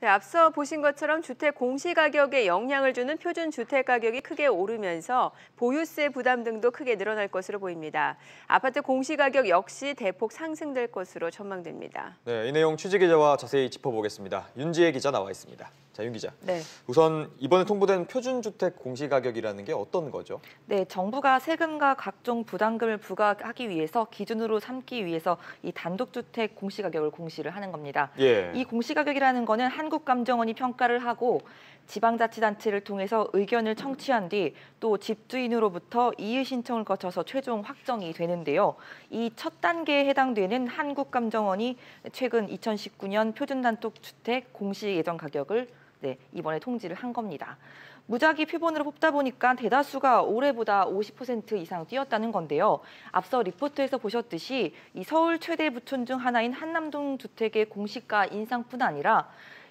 네, 앞서 보신 것처럼 주택 공시가격에 영향을 주는 표준 주택가격이 크게 오르면서 보유세 부담 등도 크게 늘어날 것으로 보입니다. 아파트 공시가격 역시 대폭 상승될 것으로 전망됩니다. 네, 이 내용 취재기자와 자세히 짚어보겠습니다. 윤지혜 기자 나와 있습니다. 자, 윤 기자. 네. 우선 이번에 통보된 표준주택 공시가격이라는 게 어떤 거죠? 네, 정부가 세금과 각종 부담금을 부과하기 위해서 기준으로 삼기 위해서 이 단독주택 공시가격을 공시를 하는 겁니다. 예. 이 공시가격이라는 거는 한 한국감정원이 평가를 하고 지방자치단체를 통해서 의견을 청취한 뒤 또 집주인으로부터 이의 신청을 거쳐서 최종 확정이 되는데요. 이 첫 단계에 해당되는 한국감정원이 최근 2019년 표준단독주택 공시 예정 가격을 네, 이번에 통지를 한 겁니다. 무작위 표본으로 뽑다 보니까 대다수가 올해보다 50% 이상 뛰었다는 건데요. 앞서 리포트에서 보셨듯이 이 서울 최대 부촌 중 하나인 한남동 주택의 공시가 인상뿐 아니라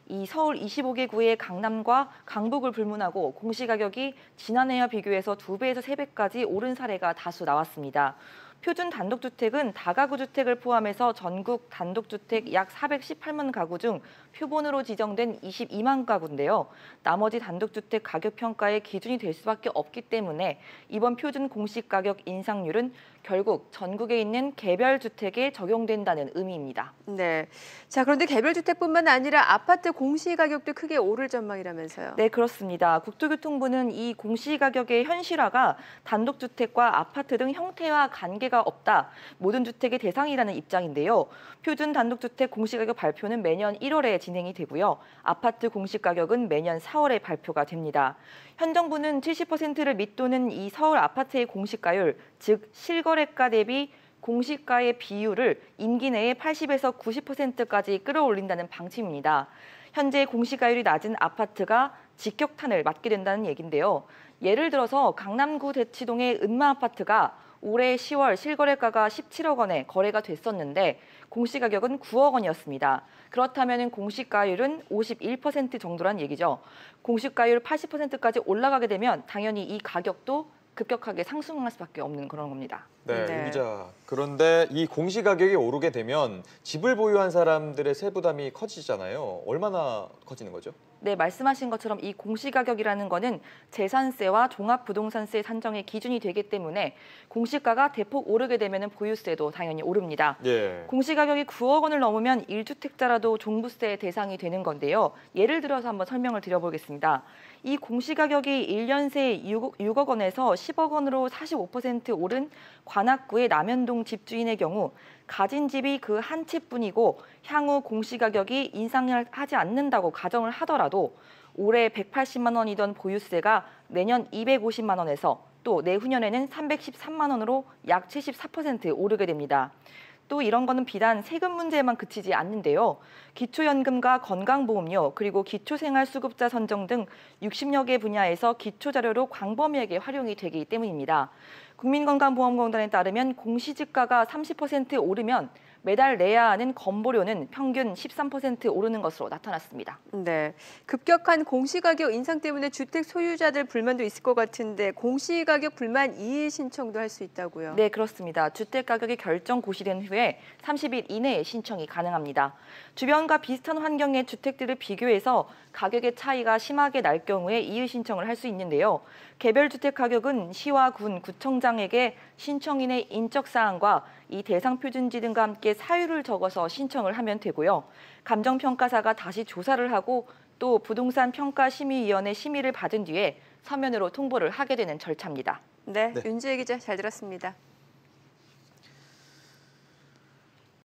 이 서울 25개 구의 강남과 강북을 불문하고 공시가격이 지난해와 비교해서 2배에서 3배까지 오른 사례가 다수 나왔습니다. 표준 단독주택은 다가구 주택을 포함해서 전국 단독주택 약 418만 가구 중 표본으로 지정된 22만 가구인데요. 나머지 단독주택 가격 평가의 기준이 될 수밖에 없기 때문에 이번 표준 공식 가격 인상률은 결국 전국에 있는 개별 주택에 적용된다는 의미입니다. 네. 자, 그런데 개별 주택뿐만 아니라 아파트 공시 가격도 크게 오를 전망이라면서요. 네, 그렇습니다. 국토교통부는 이 공시 가격의 현실화가 단독주택과 아파트 등 형태와 관계 포기가 없다. 모든 주택이 대상이라는 입장인데요. 표준 단독주택 공시가격 발표는 매년 1월에 진행이 되고요. 아파트 공시가격은 매년 4월에 발표가 됩니다. 현 정부는 70%를 밑도는 이 서울 아파트의 공시가율, 즉 실거래가 대비 공시가의 비율을 임기 내에 80에서 90%까지 끌어올린다는 방침입니다. 현재 공시가율이 낮은 아파트가 직격탄을 맞게 된다는 얘긴데요. 예를 들어서 강남구 대치동의 은마 아파트가 올해 10월 실거래가가 17억 원에 거래가 됐었는데 공시가격은 9억 원이었습니다. 그렇다면 공시가율은 51% 정도란 얘기죠. 공시가율 80%까지 올라가게 되면 당연히 이 가격도 급격하게 상승할 수밖에 없는 그런 겁니다. 네, 네. 기자 그런데 이 공시 가격이 오르게 되면 집을 보유한 사람들의 세부담이 커지잖아요. 얼마나 커지는 거죠? 네, 말씀하신 것처럼 이 공시가격이라는 거는 재산세와 종합부동산세 산정의 기준이 되기 때문에 공시가가 대폭 오르게 되면 보유세도 당연히 오릅니다. 예. 공시가격이 9억 원을 넘으면 1주택자라도 종부세 대상이 되는 건데요. 예를 들어서 한번 설명을 드려보겠습니다. 이 공시가격이 1년 새 6억 원에서 10억 원으로 45% 오른 관악구의 남현동 공동 집주인의 경우 가진 집이 그 한 채뿐이고 향후 공시가격이 인상하지 않는다고 가정을 하더라도 올해 180만 원이던 보유세가 내년 250만 원에서 또 내후년에는 313만 원으로 약 74% 오르게 됩니다. 또 이런 거는 비단 세금 문제에만 그치지 않는데요. 기초연금과 건강보험료 그리고 기초생활수급자 선정 등 60여 개 분야에서 기초자료로 광범위하게 활용이 되기 때문입니다. 국민건강보험공단에 따르면 공시지가가 30% 오르면 매달 내야 하는 건보료는 평균 13% 오르는 것으로 나타났습니다. 네, 급격한 공시가격 인상 때문에 주택 소유자들 불만도 있을 것 같은데 공시가격 불만 이의 신청도 할 수 있다고요? 네, 그렇습니다. 주택 가격이 결정 고시된 후에 30일 이내에 신청이 가능합니다. 주변과 비슷한 환경의 주택들을 비교해서 가격의 차이가 심하게 날 경우에 이의 신청을 할 수 있는데요. 개별 주택 가격은 시와 군, 구청장 담당에게 신청인의 인적사항과 이 대상 표준지 등과 함께 사유를 적어서 신청을 하면 되고요. 감정평가사가 다시 조사를 하고 또 부동산 평가 심의위원회 심의를 받은 뒤에 서면으로 통보를 하게 되는 절차입니다. 네, 네. 윤지혜 기자 잘 들었습니다.